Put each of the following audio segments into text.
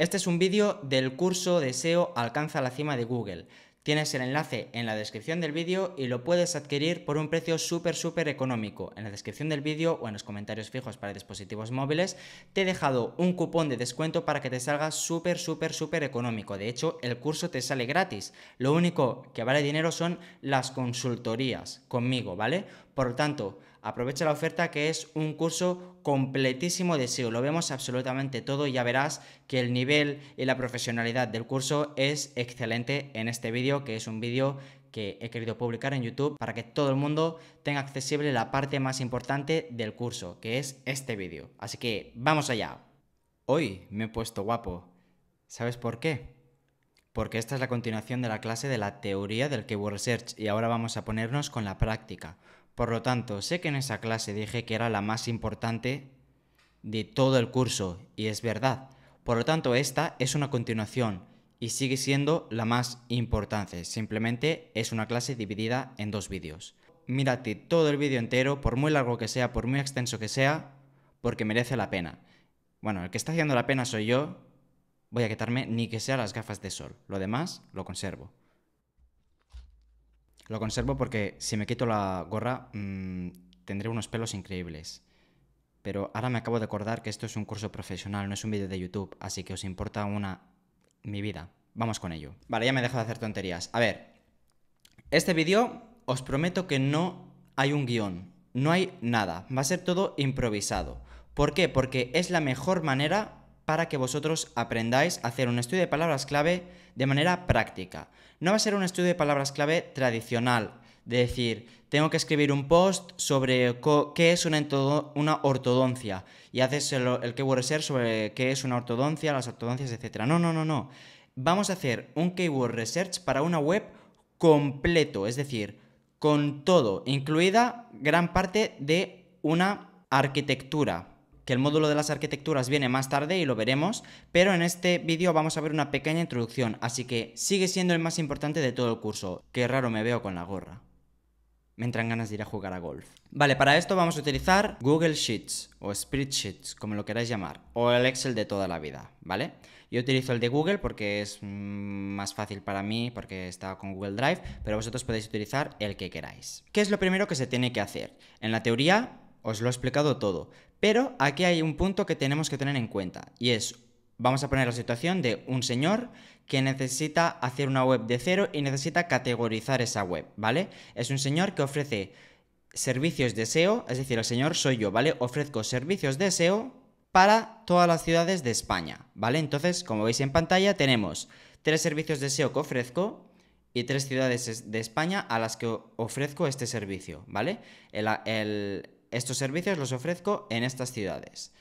Este es un vídeo del curso de SEO Alcanza la cima de Google. Tienes el enlace en la descripción del vídeo y lo puedes adquirir por un precio súper, súper económico. En la descripción del vídeo o en los comentarios fijos para dispositivos móviles te he dejado un cupón de descuento para que te salga súper, súper, súper económico. De hecho, el curso te sale gratis. Lo único que vale dinero son las consultorías conmigo, ¿vale? Por lo tanto, aprovecha la oferta que es un curso completísimo de SEO. Lo vemos absolutamente todo y ya verás que el nivel y la profesionalidad del curso es excelente en este vídeo, que es un vídeo que he querido publicar en YouTube para que todo el mundo tenga accesible la parte más importante del curso, que es este vídeo. Así que vamos allá. Hoy me he puesto guapo. ¿Sabes por qué? Porque esta es la continuación de la clase de la teoría del Keyword Research y ahora vamos a ponernos con la práctica. Por lo tanto, sé que en esa clase dije que era la más importante de todo el curso, y es verdad. Por lo tanto, esta es una continuación y sigue siendo la más importante. Simplemente es una clase dividida en dos vídeos. Mírate todo el vídeo entero, por muy largo que sea, por muy extenso que sea, porque merece la pena. Bueno, el que está haciendo la pena soy yo. Voy a quitarme ni que sea las gafas de sol. Lo demás lo conservo. Lo conservo porque si me quito la gorra mm, tendré unos pelos increíbles. Pero ahora me acabo de acordar que esto es un curso profesional, no es un vídeo de YouTube, así que os importa una... mi vida. Vamos con ello. Vale, ya me dejo de hacer tonterías. A ver, este vídeo os prometo que no hay un guión, no hay nada, va a ser todo improvisado. ¿Por qué? Porque es la mejor manera para que vosotros aprendáis a hacer un estudio de palabras clave de manera práctica. No va a ser un estudio de palabras clave tradicional, de decir, tengo que escribir un post sobre qué es una, ortodoncia y haces el, el keyword research sobre qué es una ortodoncia, las ortodoncias, etc. No, no, no, no. Vamos a hacer un keyword research para una web completo, es decir, con todo, incluida gran parte de una arquitectura que el módulo de las arquitecturas viene más tarde y lo veremos, pero en este vídeo vamos a ver una pequeña introducción, así que sigue siendo el más importante de todo el curso, Qué raro me veo con la gorra. Me entran ganas de ir a jugar a golf. Vale, para esto vamos a utilizar Google Sheets o Spreadsheets, como lo queráis llamar, o el Excel de toda la vida, ¿vale? Yo utilizo el de Google porque es mm, más fácil para mí, porque está con Google Drive, pero vosotros podéis utilizar el que queráis. ¿Qué es lo primero que se tiene que hacer? En la teoría os lo he explicado todo, pero aquí hay un punto que tenemos que tener en cuenta y es, vamos a poner la situación de un señor que necesita hacer una web de cero y necesita categorizar esa web, ¿vale? Es un señor que ofrece servicios de SEO, es decir, el señor soy yo, ¿vale? Ofrezco servicios de SEO para todas las ciudades de España, ¿vale? Entonces, como veis en pantalla, tenemos tres servicios de SEO que ofrezco y tres ciudades de España a las que ofrezco este servicio, ¿vale? El, el, estos servicios los ofrezco en estas ciudades.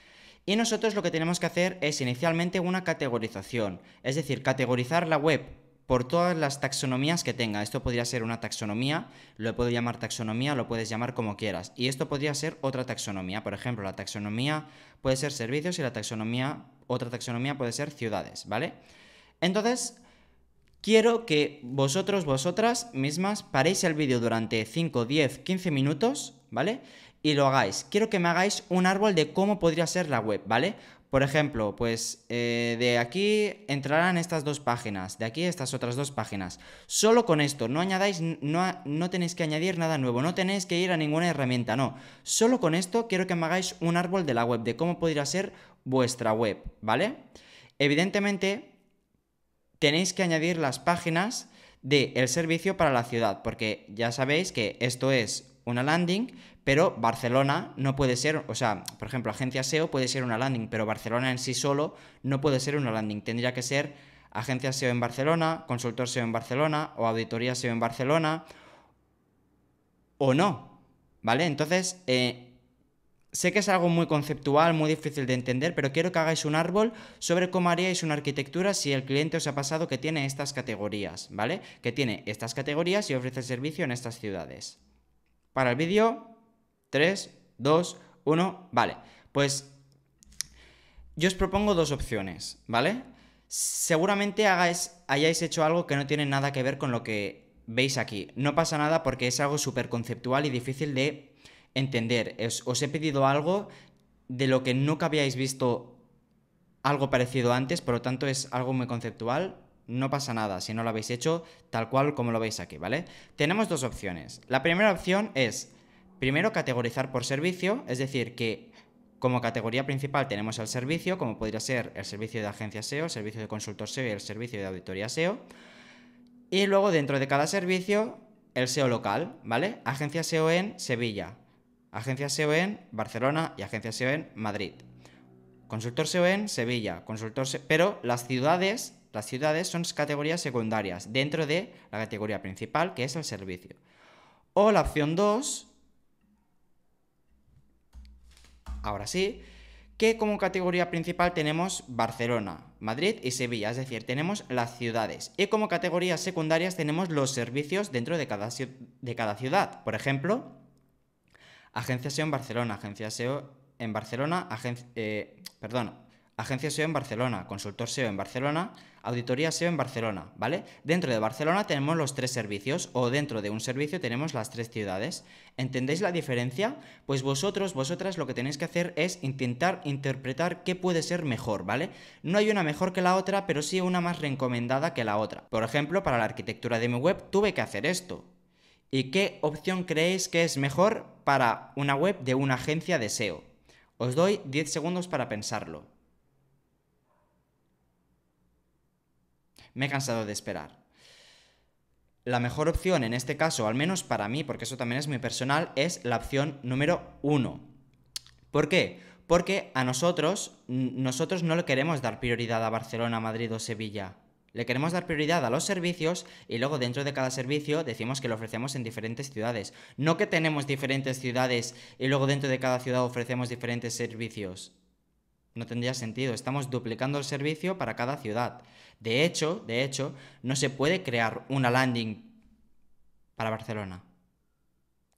Y nosotros lo que tenemos que hacer es inicialmente una categorización, es decir, categorizar la web por todas las taxonomías que tenga. Esto podría ser una taxonomía, lo puedo llamar taxonomía, lo puedes llamar como quieras. Y esto podría ser otra taxonomía. Por ejemplo, la taxonomía puede ser servicios y la taxonomía, otra taxonomía puede ser ciudades, ¿vale? Entonces, quiero que vosotros, vosotras mismas, paréis el vídeo durante 5, 10, 15 minutos, ¿vale? y lo hagáis. Quiero que me hagáis un árbol de cómo podría ser la web, ¿vale? Por ejemplo, pues eh, de aquí entrarán estas dos páginas, de aquí estas otras dos páginas. Solo con esto, no añadáis, no, no tenéis que añadir nada nuevo, no tenéis que ir a ninguna herramienta, no. Solo con esto quiero que me hagáis un árbol de la web, de cómo podría ser vuestra web, ¿vale? Evidentemente, tenéis que añadir las páginas del servicio para la ciudad, porque ya sabéis que esto es una landing, pero Barcelona no puede ser, o sea, por ejemplo, agencia SEO puede ser una landing, pero Barcelona en sí solo no puede ser una landing, tendría que ser agencia SEO en Barcelona, consultor SEO en Barcelona o auditoría SEO en Barcelona o no, ¿vale? Entonces, eh, sé que es algo muy conceptual, muy difícil de entender, pero quiero que hagáis un árbol sobre cómo haríais una arquitectura si el cliente os ha pasado que tiene estas categorías, ¿vale? Que tiene estas categorías y ofrece servicio en estas ciudades. Para el vídeo, 3, 2, 1, vale. Pues yo os propongo dos opciones, ¿vale? Seguramente hagáis, hayáis hecho algo que no tiene nada que ver con lo que veis aquí. No pasa nada porque es algo súper conceptual y difícil de entender. Os, os he pedido algo de lo que nunca habíais visto algo parecido antes, por lo tanto es algo muy conceptual, no pasa nada si no lo habéis hecho tal cual como lo veis aquí, ¿vale? Tenemos dos opciones. La primera opción es, primero, categorizar por servicio, es decir, que como categoría principal tenemos el servicio, como podría ser el servicio de agencia SEO, el servicio de consultor SEO y el servicio de auditoría SEO. Y luego dentro de cada servicio, el SEO local, ¿vale? Agencia SEO en Sevilla, agencia SEO en Barcelona y agencia SEO en Madrid. Consultor SEO en Sevilla, consultor SEO... Pero las ciudades las ciudades son categorías secundarias dentro de la categoría principal, que es el servicio. O la opción 2, ahora sí, que como categoría principal tenemos Barcelona, Madrid y Sevilla, es decir, tenemos las ciudades. Y como categorías secundarias tenemos los servicios dentro de cada, de cada ciudad. Por ejemplo, agencia SEO en Barcelona, agencia SEO en Barcelona, agencia... Eh, perdón, Agencia SEO en Barcelona, consultor SEO en Barcelona, auditoría SEO en Barcelona, ¿vale? Dentro de Barcelona tenemos los tres servicios o dentro de un servicio tenemos las tres ciudades. ¿Entendéis la diferencia? Pues vosotros, vosotras lo que tenéis que hacer es intentar interpretar qué puede ser mejor, ¿vale? No hay una mejor que la otra, pero sí una más recomendada que la otra. Por ejemplo, para la arquitectura de mi web tuve que hacer esto. ¿Y qué opción creéis que es mejor para una web de una agencia de SEO? Os doy 10 segundos para pensarlo. Me he cansado de esperar. La mejor opción en este caso, al menos para mí, porque eso también es muy personal, es la opción número uno. ¿Por qué? Porque a nosotros, nosotros no le queremos dar prioridad a Barcelona, Madrid o Sevilla. Le queremos dar prioridad a los servicios y luego dentro de cada servicio decimos que lo ofrecemos en diferentes ciudades. No que tenemos diferentes ciudades y luego dentro de cada ciudad ofrecemos diferentes servicios. No tendría sentido. Estamos duplicando el servicio para cada ciudad. De hecho, de hecho, no se puede crear una landing para Barcelona.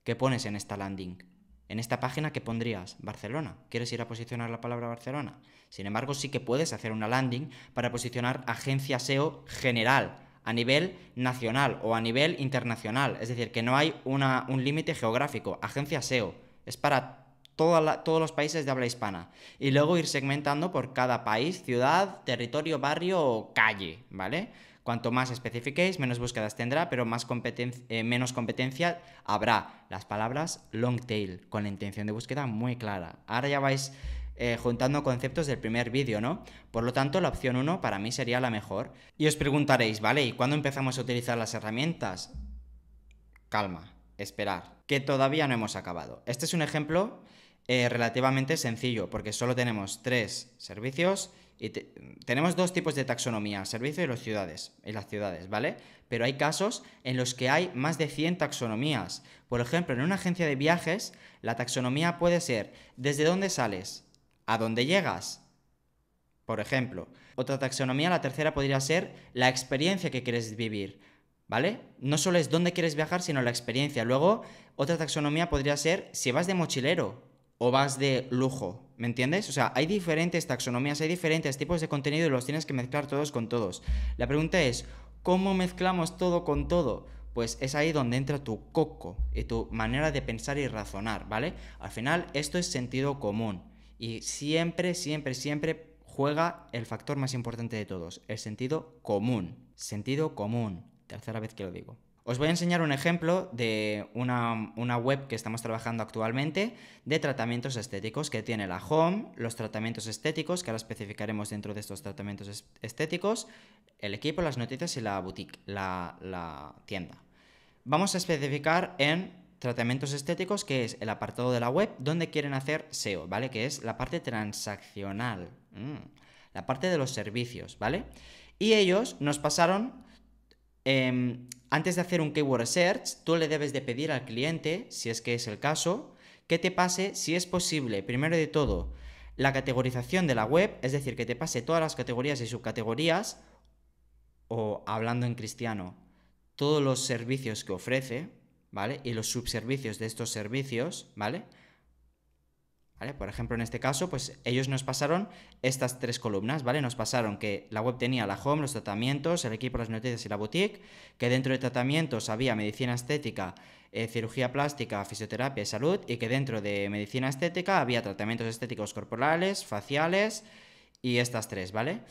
¿Qué pones en esta landing? En esta página, ¿qué pondrías? Barcelona. ¿Quieres ir a posicionar la palabra Barcelona? Sin embargo, sí que puedes hacer una landing para posicionar agencia SEO general, a nivel nacional o a nivel internacional. Es decir, que no hay un límite geográfico. Agencia SEO. Es para todos los países de habla hispana. Y luego ir segmentando por cada país, ciudad, territorio, barrio o calle, ¿vale? Cuanto más especifiquéis, menos búsquedas tendrá, pero eh, menos competencia habrá. Las palabras long tail, con la intención de búsqueda muy clara. Ahora ya vais eh, juntando conceptos del primer vídeo, ¿no? Por lo tanto, la opción 1 para mí sería la mejor. Y os preguntaréis, ¿vale? ¿Y cuándo empezamos a utilizar las herramientas? Calma, esperar, que todavía no hemos acabado. Este es un ejemplo eh, relativamente sencillo, porque solo tenemos tres servicios y tenemos dos tipos de taxonomía, servicio y, ciudades, y las ciudades, ¿vale? Pero hay casos en los que hay más de 100 taxonomías. Por ejemplo, en una agencia de viajes, la taxonomía puede ser desde dónde sales, a dónde llegas, por ejemplo. Otra taxonomía, la tercera, podría ser la experiencia que quieres vivir. ¿Vale? No solo es dónde quieres viajar, sino la experiencia. Luego, otra taxonomía podría ser si vas de mochilero, o vas de lujo, ¿me entiendes? O sea, hay diferentes taxonomías, hay diferentes tipos de contenido y los tienes que mezclar todos con todos. La pregunta es, ¿cómo mezclamos todo con todo? Pues es ahí donde entra tu coco y tu manera de pensar y razonar, ¿vale? Al final, esto es sentido común y siempre, siempre, siempre juega el factor más importante de todos, el sentido común. Sentido común. Tercera vez que lo digo. Os voy a enseñar un ejemplo de una, web que estamos trabajando actualmente de tratamientos estéticos que tiene la home, los tratamientos estéticos, que ahora especificaremos dentro de estos tratamientos estéticos, el equipo, las noticias y la boutique, la, tienda. Vamos a especificar en tratamientos estéticos, que es el apartado de la web donde quieren hacer SEO, ¿vale? Que es la parte transaccional, mm, la parte de los servicios, ¿vale? Y ellos nos pasaron... Em, antes de hacer un keyword search, tú le debes de pedir al cliente, si es que es el caso, que te pase, si es posible, primero de todo, la categorización de la web, es decir, que te pase todas las categorías y subcategorías, o hablando en cristiano, todos los servicios que ofrece, ¿vale? Y los subservicios de estos servicios, ¿vale? Por ejemplo, en este caso, pues ellos nos pasaron estas tres columnas, ¿vale? Nos pasaron que la web tenía la home, los tratamientos, el equipo, las noticias y la boutique, que dentro de tratamientos había medicina estética, eh, cirugía plástica, fisioterapia y salud, y que dentro de medicina estética había tratamientos estéticos corporales, faciales y estas tres, ¿vale? vale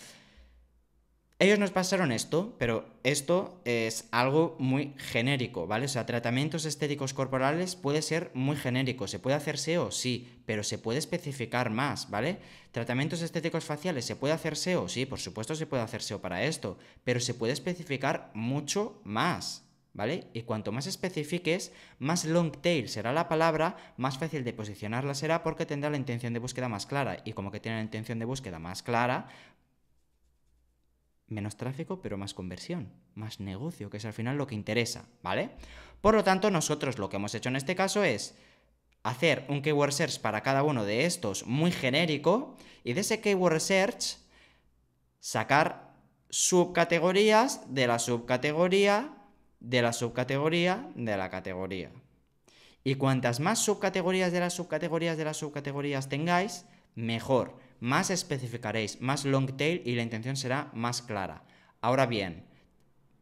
ellos nos pasaron esto, pero esto es algo muy genérico, ¿vale? O sea, tratamientos estéticos corporales puede ser muy genérico. ¿Se puede hacer SEO? Sí, pero se puede especificar más, ¿vale? Tratamientos estéticos faciales, ¿se puede hacer SEO? Sí, por supuesto se puede hacer SEO para esto, pero se puede especificar mucho más, ¿vale? Y cuanto más especifiques, más long tail será la palabra, más fácil de posicionarla será porque tendrá la intención de búsqueda más clara. Y como que tiene la intención de búsqueda más clara, menos tráfico, pero más conversión, más negocio, que es al final lo que interesa, ¿vale? Por lo tanto, nosotros lo que hemos hecho en este caso es hacer un keyword search para cada uno de estos muy genérico y de ese keyword search sacar subcategorías de la subcategoría de la subcategoría de la categoría. Y cuantas más subcategorías de las subcategorías de las subcategorías tengáis, mejor más especificaréis, más long tail y la intención será más clara. Ahora bien,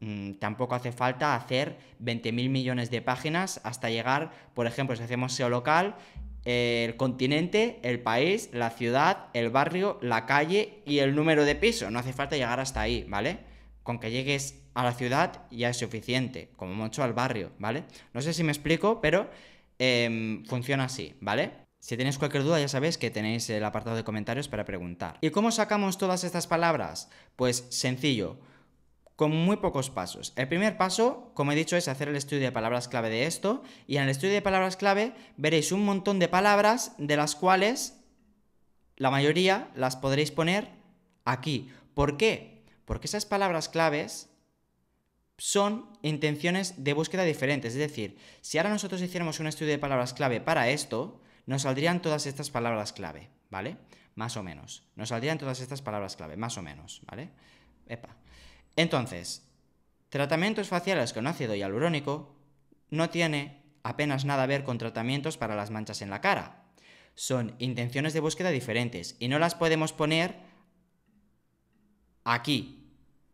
mm, tampoco hace falta hacer 20.000 millones de páginas hasta llegar, por ejemplo, si hacemos SEO local, el continente, el país, la ciudad, el barrio, la calle y el número de piso. No hace falta llegar hasta ahí, ¿vale? Con que llegues a la ciudad ya es suficiente, como mucho al barrio, ¿vale? No sé si me explico, pero em, funciona así, ¿vale? Si tenéis cualquier duda, ya sabéis que tenéis el apartado de comentarios para preguntar. ¿Y cómo sacamos todas estas palabras? Pues sencillo, con muy pocos pasos. El primer paso, como he dicho, es hacer el estudio de palabras clave de esto, y en el estudio de palabras clave veréis un montón de palabras de las cuales la mayoría las podréis poner aquí. ¿Por qué? Porque esas palabras claves son intenciones de búsqueda diferentes. Es decir, si ahora nosotros hiciéramos un estudio de palabras clave para esto, nos saldrían todas estas palabras clave, ¿vale? Más o menos. Nos saldrían todas estas palabras clave, más o menos, ¿vale? Epa. Entonces, tratamientos faciales con ácido hialurónico no tiene apenas nada a ver con tratamientos para las manchas en la cara. Son intenciones de búsqueda diferentes y no las podemos poner aquí,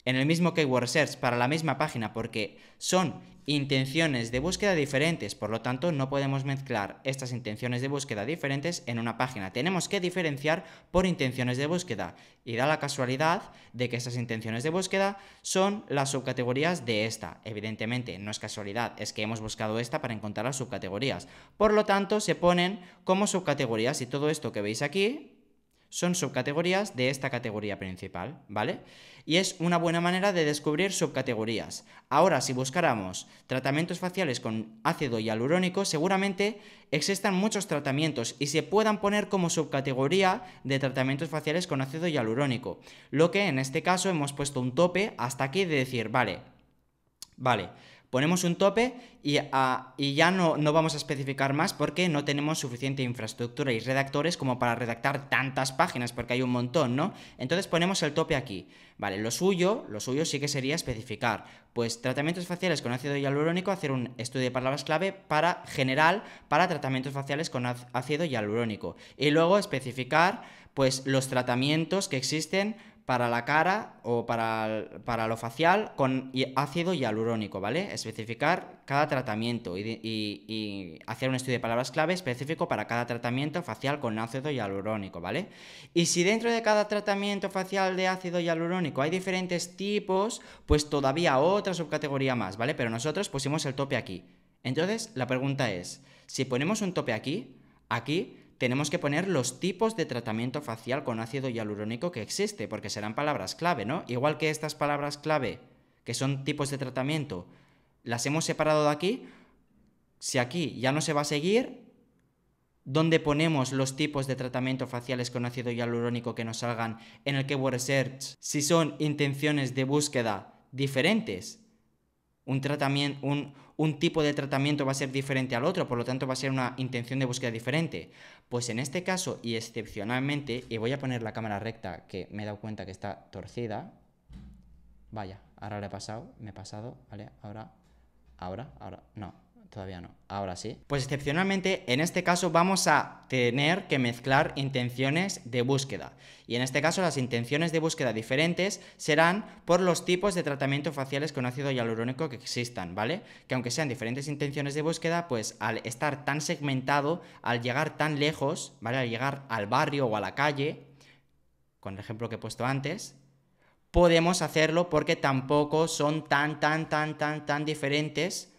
en el mismo keyword Search, para la misma página porque son intenciones de búsqueda diferentes, por lo tanto no podemos mezclar estas intenciones de búsqueda diferentes en una página. Tenemos que diferenciar por intenciones de búsqueda y da la casualidad de que esas intenciones de búsqueda son las subcategorías de esta. Evidentemente no es casualidad, es que hemos buscado esta para encontrar las subcategorías. Por lo tanto se ponen como subcategorías y todo esto que veis aquí son subcategorías de esta categoría principal, ¿vale? Y es una buena manera de descubrir subcategorías. Ahora, si buscáramos tratamientos faciales con ácido hialurónico, seguramente existan muchos tratamientos y se puedan poner como subcategoría de tratamientos faciales con ácido hialurónico. Lo que en este caso hemos puesto un tope hasta aquí de decir, vale, vale. Ponemos un tope y, ya no, no, vamos a especificar más porque no tenemos suficiente infraestructura y redactores como para redactar tantas páginas porque hay un montón, ¿no? Entonces ponemos el tope aquí. Vale, lo suyo, lo suyo sí que sería especificar, pues tratamientos faciales con ácido hialurónico, hacer un estudio de palabras clave para general para tratamientos faciales con ácido hialurónico y luego especificar pues los tratamientos que existen para la cara o para, para lo facial con ácido hialurónico, ¿vale? Especificar cada tratamiento y, y, hacer un estudio de palabras clave específico para cada tratamiento facial con ácido hialurónico, ¿vale? Y si dentro de cada tratamiento facial de ácido hialurónico hay diferentes tipos, pues todavía otra subcategoría más, ¿vale? Pero nosotros pusimos el tope aquí. Entonces, la pregunta es, si ponemos un tope aquí, aquí, tenemos que poner los tipos de tratamiento facial con ácido hialurónico que existe, porque serán palabras clave, ¿no? Igual que estas palabras clave, que son tipos de tratamiento, las hemos separado de aquí, si aquí ya no se va a seguir, ¿dónde ponemos los tipos de tratamiento faciales con ácido hialurónico que nos salgan en el keyword search si son intenciones de búsqueda diferentes? Un tratamiento, un, un tipo de tratamiento va a ser diferente al otro, por lo tanto va a ser una intención de búsqueda diferente. Pues en este caso, y excepcionalmente, y voy a poner la cámara recta, que me he dado cuenta que está torcida. Vaya, ahora le he pasado, me he pasado, ¿vale? Ahora, ahora, ahora, no, Todavía no. Ahora sí. Pues excepcionalmente, en este caso vamos a tener que mezclar intenciones de búsqueda. Y en este caso las intenciones de búsqueda diferentes serán por los tipos de tratamiento faciales con ácido hialurónico que existan, ¿vale? Que aunque sean diferentes intenciones de búsqueda, pues al estar tan segmentado, al llegar tan lejos, ¿vale? Al llegar al barrio o a la calle, con el ejemplo que he puesto antes, podemos hacerlo porque tampoco son tan, tan, tan, tan, tan diferentes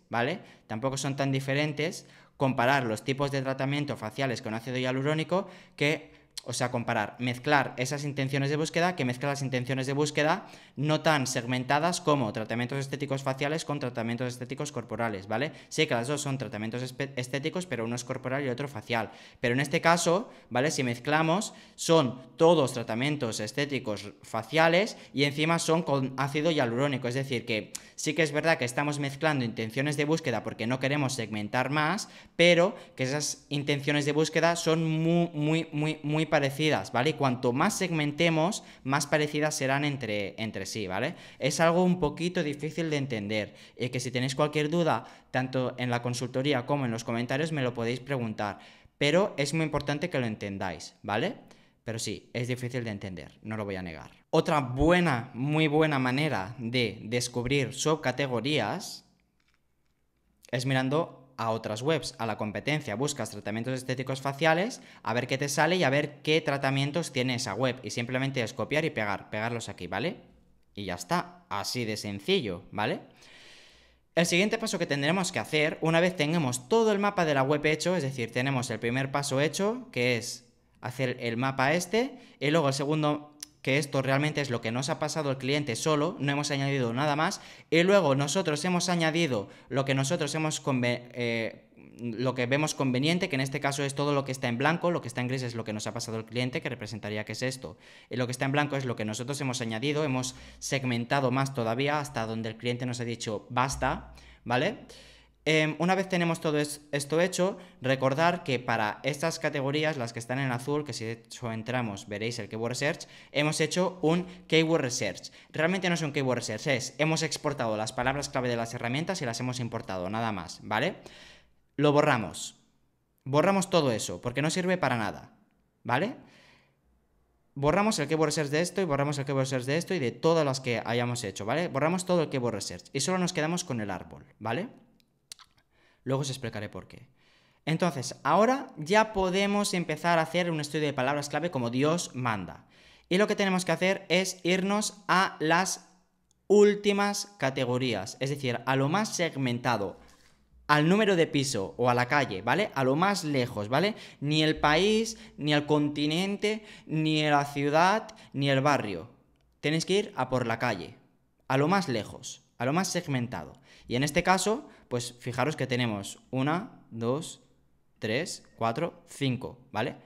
Tampoco son tan diferentes comparar los tipos de tratamiento faciales con ácido hialurónico que o sea, comparar, mezclar esas intenciones de búsqueda que mezcla las intenciones de búsqueda no tan segmentadas como tratamientos estéticos faciales con tratamientos estéticos corporales, ¿vale? Sí que las dos son tratamientos estéticos, pero uno es corporal y otro facial. Pero en este caso, ¿vale? Si mezclamos, son todos tratamientos estéticos faciales y encima son con ácido hialurónico, es decir, que sí que es verdad que estamos mezclando intenciones de búsqueda porque no queremos segmentar más, pero que esas intenciones de búsqueda son muy, muy, muy, muy parecidas, ¿vale? Y cuanto más segmentemos, más parecidas serán entre, entre sí, ¿vale? Es algo un poquito difícil de entender y que si tenéis cualquier duda, tanto en la consultoría como en los comentarios, me lo podéis preguntar. Pero es muy importante que lo entendáis, ¿vale? Pero sí, es difícil de entender, no lo voy a negar. Otra buena, muy buena manera de descubrir subcategorías es mirando a otras webs, a la competencia, buscas tratamientos estéticos faciales, a ver qué te sale y a ver qué tratamientos tiene esa web. Y simplemente es copiar y pegar, pegarlos aquí, ¿vale? Y ya está, así de sencillo, ¿vale? El siguiente paso que tendremos que hacer, una vez tengamos todo el mapa de la web hecho, es decir, tenemos el primer paso hecho, que es hacer el mapa este, y luego el segundo que esto realmente es lo que nos ha pasado el cliente solo, no hemos añadido nada más, y luego nosotros hemos añadido lo que nosotros hemos eh, lo que vemos conveniente, que en este caso es todo lo que está en blanco, lo que está en gris es lo que nos ha pasado el cliente, que representaría que es esto, y lo que está en blanco es lo que nosotros hemos añadido, hemos segmentado más todavía hasta donde el cliente nos ha dicho basta, ¿vale? Em, una vez tenemos todo esto hecho, recordar que para estas categorías, las que están en azul, que si de entramos veréis el Keyword Research, hemos hecho un Keyword Research. Realmente no es un Keyword Research, es hemos exportado las palabras clave de las herramientas y las hemos importado, nada más, ¿vale? Lo borramos. Borramos todo eso, porque no sirve para nada, ¿vale? borramos el keyword research de esto y borramos el keyword research de esto y de todas las que hayamos hecho, ¿vale? Borramos todo el keyword research y solo nos quedamos con el árbol, ¿vale? Luego os explicaré por qué. Entonces, ahora ya podemos empezar a hacer un estudio de palabras clave como Dios manda. Y lo que tenemos que hacer es irnos a las últimas categorías, es decir, a lo más segmentado, al número de piso o a la calle, ¿vale? A lo más lejos, ¿vale? Ni el país, ni el continente, ni la ciudad, ni el barrio. Tenéis que ir a por la calle, a lo más lejos, a lo más segmentado. Y en este caso, pues fijaros que tenemos Una, 2, 3, cuatro, 5, ¿vale?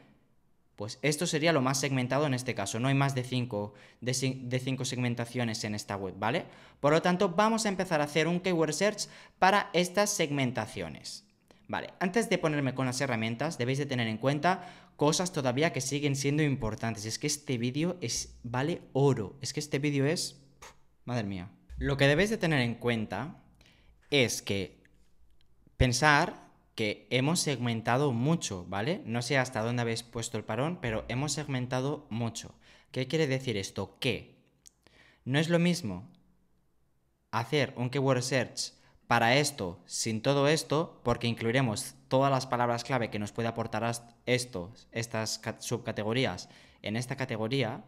Pues esto sería lo más segmentado en este caso, no hay más de 5 de, cinco segmentaciones en esta web, ¿vale? Por lo tanto, vamos a empezar a hacer un keyword search para estas segmentaciones. Vale, antes de ponerme con las herramientas, debéis de tener en cuenta cosas todavía que siguen siendo importantes. Es que este vídeo es vale oro, es que este vídeo es madre mía. Lo que debéis de tener en cuenta es que Pensar que hemos segmentado mucho, ¿vale? No sé hasta dónde habéis puesto el parón, pero hemos segmentado mucho. ¿Qué quiere decir esto? Que no es lo mismo hacer un keyword search para esto, sin todo esto, porque incluiremos todas las palabras clave que nos puede aportar esto, estas subcategorías, en esta categoría,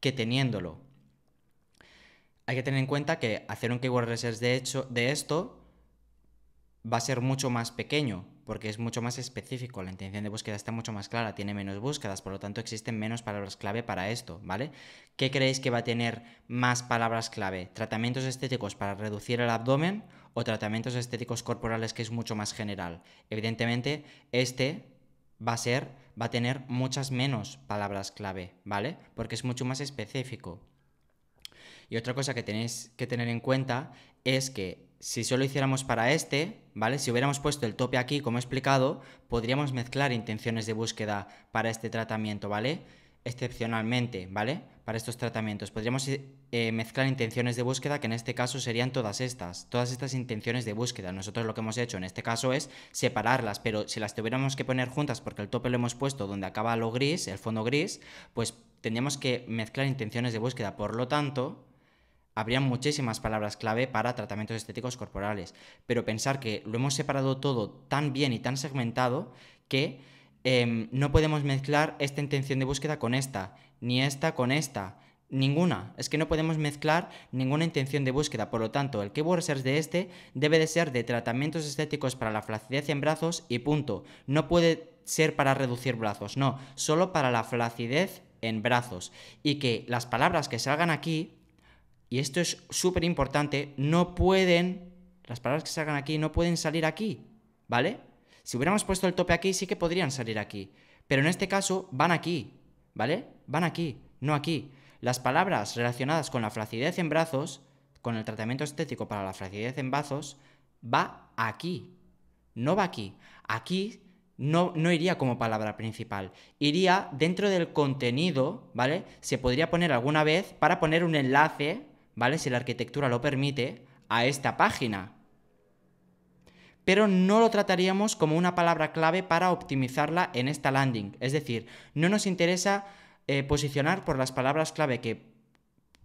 que teniéndolo. Hay que tener en cuenta que hacer un keyword research de, hecho, de esto va a ser mucho más pequeño, porque es mucho más específico, la intención de búsqueda está mucho más clara, tiene menos búsquedas, por lo tanto existen menos palabras clave para esto, ¿vale? ¿Qué creéis que va a tener más palabras clave? ¿Tratamientos estéticos para reducir el abdomen o tratamientos estéticos corporales que es mucho más general? Evidentemente, este va a ser, va a tener muchas menos palabras clave, ¿vale? Porque es mucho más específico. Y otra cosa que tenéis que tener en cuenta es que si solo hiciéramos para este, ¿vale? Si hubiéramos puesto el tope aquí, como he explicado, podríamos mezclar intenciones de búsqueda para este tratamiento, ¿vale? Excepcionalmente, ¿vale? Para estos tratamientos. Podríamos eh, eh, mezclar intenciones de búsqueda, que en este caso serían todas estas, todas estas intenciones de búsqueda. Nosotros lo que hemos hecho en este caso es separarlas, pero si las tuviéramos que poner juntas, porque el tope lo hemos puesto donde acaba lo gris, el fondo gris, pues tendríamos que mezclar intenciones de búsqueda. Por lo tanto, habría muchísimas palabras clave para tratamientos estéticos corporales, pero pensar que lo hemos separado todo tan bien y tan segmentado que em, no podemos mezclar esta intención de búsqueda con esta, ni esta con esta, ninguna. Es que no podemos mezclar ninguna intención de búsqueda. Por lo tanto, el keyword search de este debe de ser de tratamientos estéticos para la flacidez en brazos y punto. No puede ser para reducir brazos, no, solo para la flacidez en brazos. Y que las palabras que salgan aquí y esto es súper importante, no pueden, las palabras que salgan aquí, no pueden salir aquí, ¿vale? Si hubiéramos puesto el tope aquí, sí que podrían salir aquí, pero en este caso van aquí, ¿vale? Van aquí, no aquí. Las palabras relacionadas con la flacidez en brazos, con el tratamiento estético para la flacidez en brazos, va aquí, no va aquí. Aquí no, no, iría como palabra principal, iría dentro del contenido, ¿vale? Se podría poner alguna vez para poner un enlace ¿vale? Si la arquitectura lo permite, a esta página. Pero no lo trataríamos como una palabra clave para optimizarla en esta landing. Es decir, no nos interesa eh, posicionar por las palabras clave que,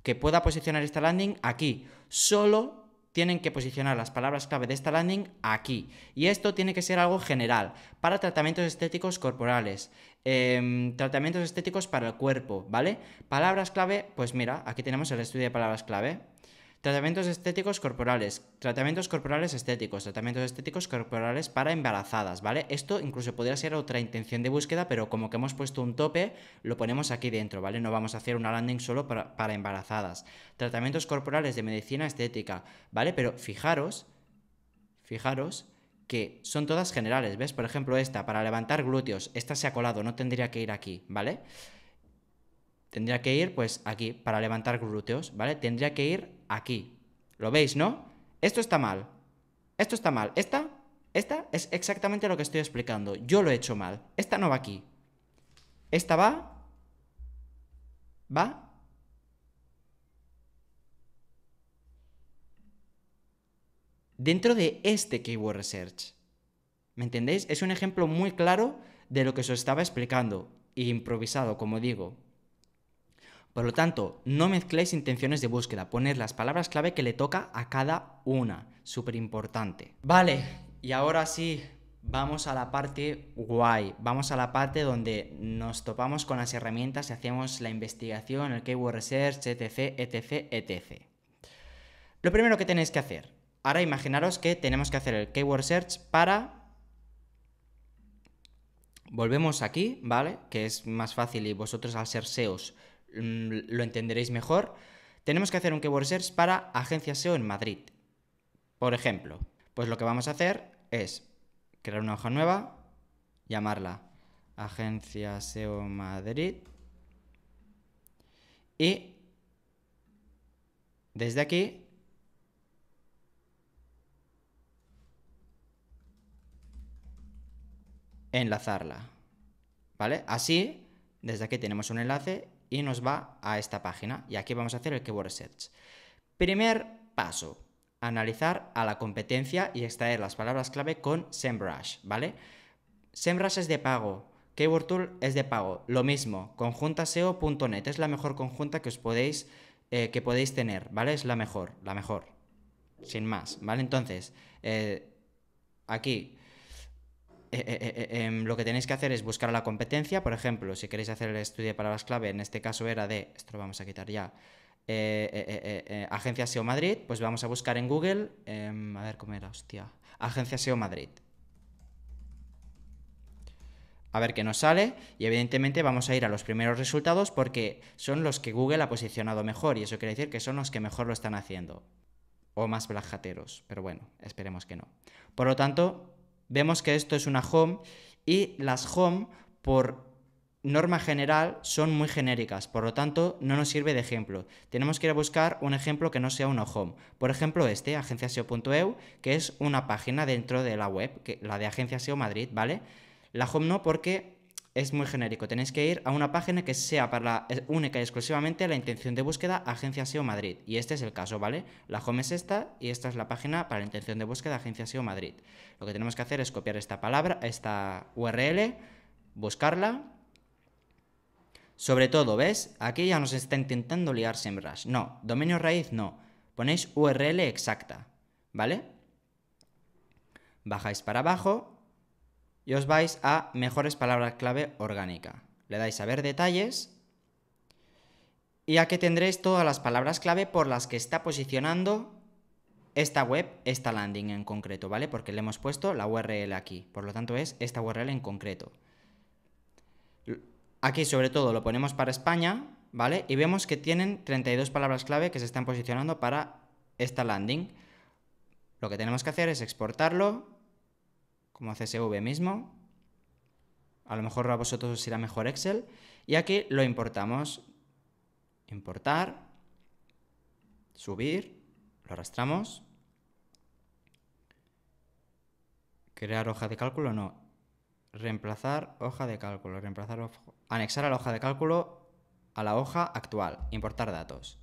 que pueda posicionar esta landing aquí. Solo tienen que posicionar las palabras clave de esta landing aquí. Y esto tiene que ser algo general, para tratamientos estéticos corporales, em, tratamientos estéticos para el cuerpo, ¿vale? Palabras clave, pues mira, aquí tenemos el estudio de palabras clave. Tratamientos estéticos corporales, tratamientos corporales estéticos, tratamientos estéticos corporales para embarazadas, ¿vale? Esto incluso podría ser otra intención de búsqueda, pero como que hemos puesto un tope, lo ponemos aquí dentro, ¿vale? No vamos a hacer una landing solo para, embarazadas. Tratamientos corporales de medicina estética, ¿vale? Pero fijaros, fijaros que son todas generales, ¿ves? Por ejemplo, esta, para levantar glúteos, esta se ha colado, no tendría que ir aquí, ¿vale? Tendría que ir, pues, aquí, para levantar glúteos, ¿vale? Tendría que ir aquí. ¿Lo veis, no? Esto está mal. Esto está mal. Esta, esta es exactamente lo que estoy explicando. Yo lo he hecho mal. Esta no va aquí. Esta va. Va dentro de este Keyword Research. ¿Me entendéis? Es un ejemplo muy claro de lo que os estaba explicando, improvisado, como digo. Por lo tanto, no mezcléis intenciones de búsqueda, poner las palabras clave que le toca a cada una. Súper importante. Vale, y ahora sí, vamos a la parte guay, vamos a la parte donde nos topamos con las herramientas y hacemos la investigación, el keyword research, etc, etc, etc. Lo primero que tenéis que hacer, ahora imaginaros que tenemos que hacer el keyword search para... Volvemos aquí, ¿vale? Que es más fácil y vosotros al ser SEOs Mm, lo entenderéis mejor, tenemos que hacer un keyword search para agencia SEO en Madrid. Por ejemplo, pues lo que vamos a hacer es crear una hoja nueva, llamarla Agencia SEO Madrid y desde aquí enlazarla. ¿Vale? Así, desde aquí tenemos un enlace y nos va a esta página y aquí vamos a hacer el keyword search. Primer paso, analizar a la competencia y extraer las palabras clave con SEMrush, ¿vale? SEMrush es de pago, Keyword Tool es de pago, lo mismo, conjuntaseo.net es la mejor conjunta que os podéis eh, que podéis tener, ¿vale? Es la mejor, la mejor. Sin más, ¿vale? Entonces, eh, aquí eh, eh, eh, em, lo que tenéis que hacer es buscar la competencia. Por ejemplo, si queréis hacer el estudio de palabras clave, en este caso era de, esto lo vamos a quitar ya, Agencia SEO Madrid, pues vamos a buscar en Google, em, a ver cómo era, hostia, Agencia SEO Madrid. A ver qué nos sale y evidentemente vamos a ir a los primeros resultados porque son los que Google ha posicionado mejor y eso quiere decir que son los que mejor lo están haciendo. O más blajateros, pero bueno, esperemos que no. Por lo tanto, Vemos que esto es una home y las home, por norma general, son muy genéricas, por lo tanto, no nos sirve de ejemplo. Tenemos que ir a buscar un ejemplo que no sea uno home. Por ejemplo, este, agenciaseo.eu, que es una página dentro de la web, que, la de Agencia SEO Madrid, ¿vale? La home no porque es muy genérico. Tenéis que ir a una página que sea para la, única y exclusivamente la intención de búsqueda Agencia SEO Madrid. Y este es el caso, ¿vale? La home es esta y esta es la página para la intención de búsqueda Agencia SEO Madrid. Lo que tenemos que hacer es copiar esta palabra, esta URL, buscarla. Sobre todo, ¿ves? Aquí ya nos está intentando liar SEMrush. No, dominio raíz no. Ponéis URL exacta, ¿vale? Bajáis para abajo y os vais a mejores palabras clave orgánica. Le dais a ver detalles y aquí tendréis todas las palabras clave por las que está posicionando esta web, esta landing en concreto, ¿vale? Porque le hemos puesto la URL aquí, por lo tanto es esta URL en concreto. Aquí sobre todo lo ponemos para España, ¿vale? Y vemos que tienen 32 palabras clave que se están posicionando para esta landing. Lo que tenemos que hacer es exportarlo como CSV mismo. A lo mejor a vosotros os irá mejor Excel. Y aquí lo importamos. Importar. Subir. Lo arrastramos. Crear hoja de cálculo, no. Reemplazar hoja de cálculo. Reemplazar Anexar a la hoja de cálculo a la hoja actual. Importar datos.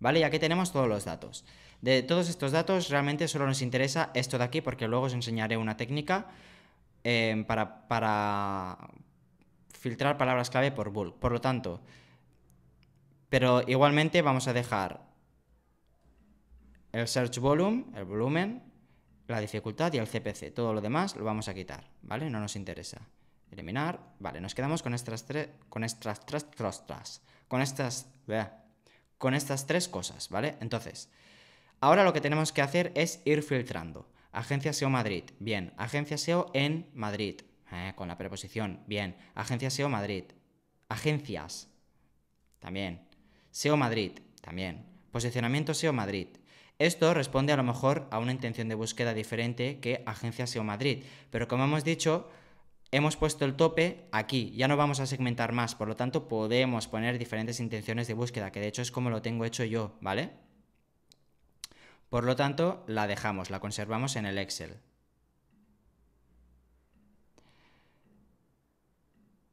¿Vale? Y aquí tenemos todos los datos. De todos estos datos realmente solo nos interesa esto de aquí porque luego os enseñaré una técnica em, para, filtrar palabras clave por bulk. Por lo tanto, pero igualmente vamos a dejar el search volume, el volumen, la dificultad y el CPC. Todo lo demás lo vamos a quitar, ¿vale? No nos interesa. Eliminar. Vale, nos quedamos con estas tres. Con estas Con estas. Con estas tres cosas, ¿vale? Entonces, Ahora lo que tenemos que hacer es ir filtrando. Agencia SEO Madrid, bien. Agencia SEO en Madrid, eh, con la preposición, bien. Agencia SEO Madrid. Agencias, también. SEO Madrid, también. Posicionamiento SEO Madrid. Esto responde a lo mejor a una intención de búsqueda diferente que Agencia SEO Madrid, pero como hemos dicho, hemos puesto el tope aquí, ya no vamos a segmentar más, por lo tanto podemos poner diferentes intenciones de búsqueda, que de hecho es como lo tengo hecho yo, ¿vale? Por lo tanto, la dejamos, la conservamos en el Excel.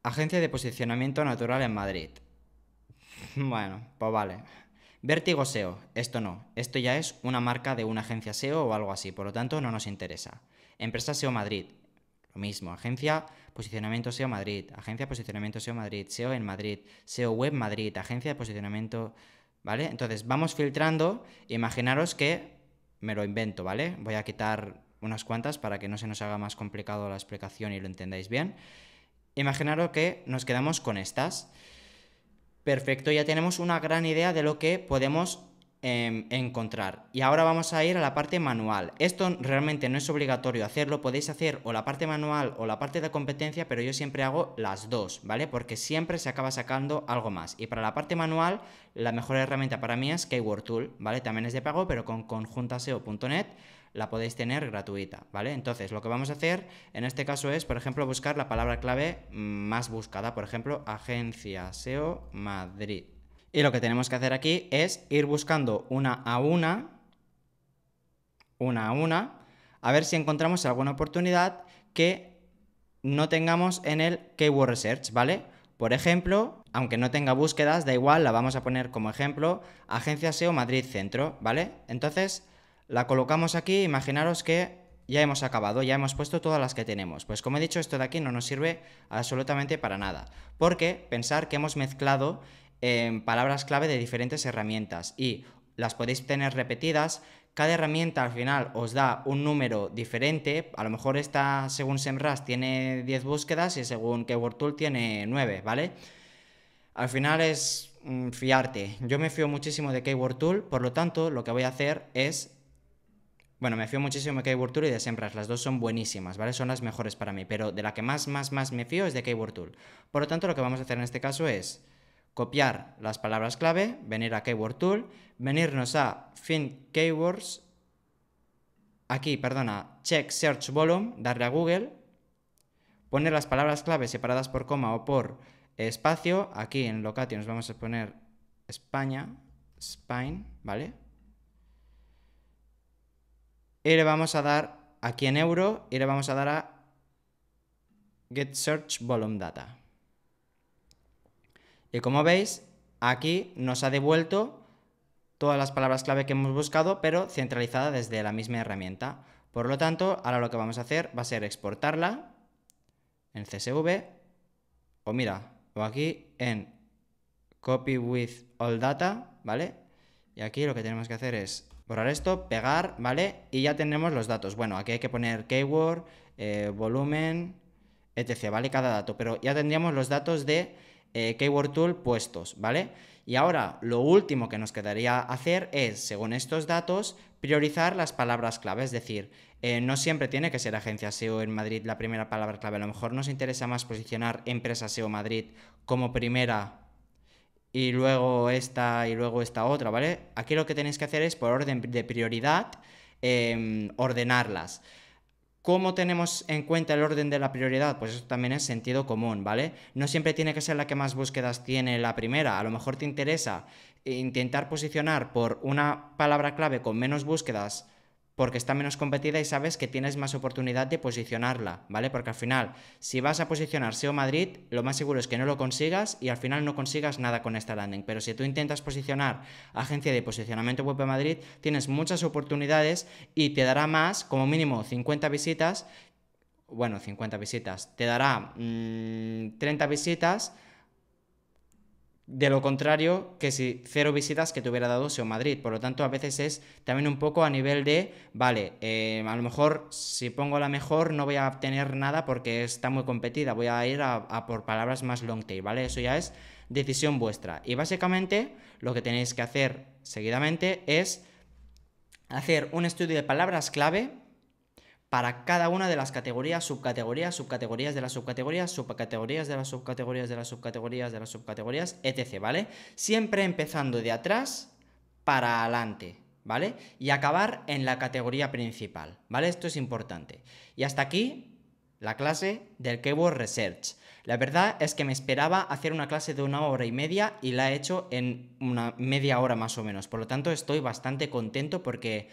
Agencia de Posicionamiento Natural en Madrid. Bueno, pues vale. Vértigo SEO, esto no, esto ya es una marca de una agencia SEO o algo así, por lo tanto no nos interesa. Empresa SEO Madrid, lo mismo, agencia Posicionamiento SEO Madrid, agencia Posicionamiento SEO Madrid, SEO en Madrid, SEO Web Madrid, agencia de Posicionamiento ¿vale? Entonces vamos filtrando, imaginaros que me lo invento, ¿vale? Voy a quitar unas cuantas para que no se nos haga más complicado la explicación y lo entendáis bien. Imaginaros que nos quedamos con estas. Perfecto, ya tenemos una gran idea de lo que podemos Em, encontrar. Y ahora vamos a ir a la parte manual. Esto realmente no es obligatorio hacerlo, podéis hacer o la parte manual o la parte de competencia, pero yo siempre hago las dos, ¿vale? Porque siempre se acaba sacando algo más. Y para la parte manual, la mejor herramienta para mí es Keyword Tool, ¿vale? También es de pago, pero con conjuntaseo.net la podéis tener gratuita, ¿vale? Entonces, lo que vamos a hacer en este caso es, por ejemplo, buscar la palabra clave más buscada, por ejemplo, agencia SEO Madrid. Y lo que tenemos que hacer aquí es ir buscando una a una, una a una, a ver si encontramos alguna oportunidad que no tengamos en el Keyword Research, ¿vale? Por ejemplo, aunque no tenga búsquedas, da igual, la vamos a poner como ejemplo, Agencia SEO Madrid Centro, ¿vale? Entonces, la colocamos aquí, imaginaros que ya hemos acabado, ya hemos puesto todas las que tenemos. Pues como he dicho, esto de aquí no nos sirve absolutamente para nada, porque pensar que hemos mezclado en palabras clave de diferentes herramientas y las podéis tener repetidas. Cada herramienta al final os da un número diferente. A lo mejor esta, según SEMrush, tiene 10 búsquedas y según Keyword Tool tiene 9, ¿vale? Al final es mm, fiarte. Yo me fío muchísimo de Keyword Tool, por lo tanto, lo que voy a hacer es. Bueno, me fío muchísimo de Keyword Tool y de SEMrush. Las dos son buenísimas, ¿vale? Son las mejores para mí, pero de la que más, más, más me fío es de Keyword Tool. Por lo tanto, lo que vamos a hacer en este caso es copiar las palabras clave, venir a Keyword Tool, venirnos a Find Keywords, aquí, perdona, Check Search Volume, darle a Google, poner las palabras clave separadas por coma o por espacio, aquí en nos vamos a poner España, Spain, ¿vale? Y le vamos a dar aquí en euro y le vamos a dar a Get Search Volume Data. Y como veis, aquí nos ha devuelto todas las palabras clave que hemos buscado, pero centralizada desde la misma herramienta. Por lo tanto, ahora lo que vamos a hacer va a ser exportarla en CSV, o mira, o aquí en Copy with All Data, ¿vale? Y aquí lo que tenemos que hacer es borrar esto, pegar, ¿vale? Y ya tenemos los datos. Bueno, aquí hay que poner keyword, eh, volumen, etc., ¿vale? Cada dato, pero ya tendríamos los datos de eh, keyword Tool puestos, ¿vale? Y ahora lo último que nos quedaría hacer es, según estos datos, priorizar las palabras clave, es decir, eh, no siempre tiene que ser agencia SEO en Madrid la primera palabra clave, a lo mejor nos interesa más posicionar empresa SEO Madrid como primera y luego esta y luego esta otra, ¿vale? Aquí lo que tenéis que hacer es por orden de prioridad em, ordenarlas. ¿Cómo tenemos en cuenta el orden de la prioridad? Pues eso también es sentido común, ¿vale? No siempre tiene que ser la que más búsquedas tiene la primera. A lo mejor te interesa intentar posicionar por una palabra clave con menos búsquedas porque está menos competida y sabes que tienes más oportunidad de posicionarla, ¿vale? Porque al final, si vas a posicionar SEO Madrid, lo más seguro es que no lo consigas y al final no consigas nada con esta landing. Pero si tú intentas posicionar agencia de posicionamiento web de Madrid, tienes muchas oportunidades y te dará más, como mínimo 50 visitas, bueno, 50 visitas, te dará 30 mm, visitas de lo contrario que si cero visitas que te hubiera dado SEO Madrid. Por lo tanto, a veces es también un poco a nivel de, vale, eh, a lo mejor si pongo la mejor no voy a obtener nada porque está muy competida, voy a ir a, a por palabras más long tail, ¿vale? Eso ya es decisión vuestra. Y básicamente lo que tenéis que hacer seguidamente es hacer un estudio de palabras clave para cada una de las categorías, subcategorías, subcategorías de las subcategorías, subcategorías de las subcategorías de las subcategorías de las subcategorías, etc., ¿vale? Siempre empezando de atrás para adelante, ¿vale? Y acabar en la categoría principal, ¿vale? Esto es importante. Y hasta aquí la clase del Keyword Research. La verdad es que me esperaba hacer una clase de una hora y media y la he hecho en una media hora más o menos. Por lo tanto, estoy bastante contento porque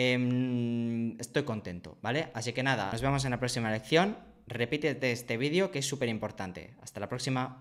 Em, estoy contento, ¿vale? Así que nada, nos vemos en la próxima lección. Repítete este vídeo que es súper importante. Hasta la próxima.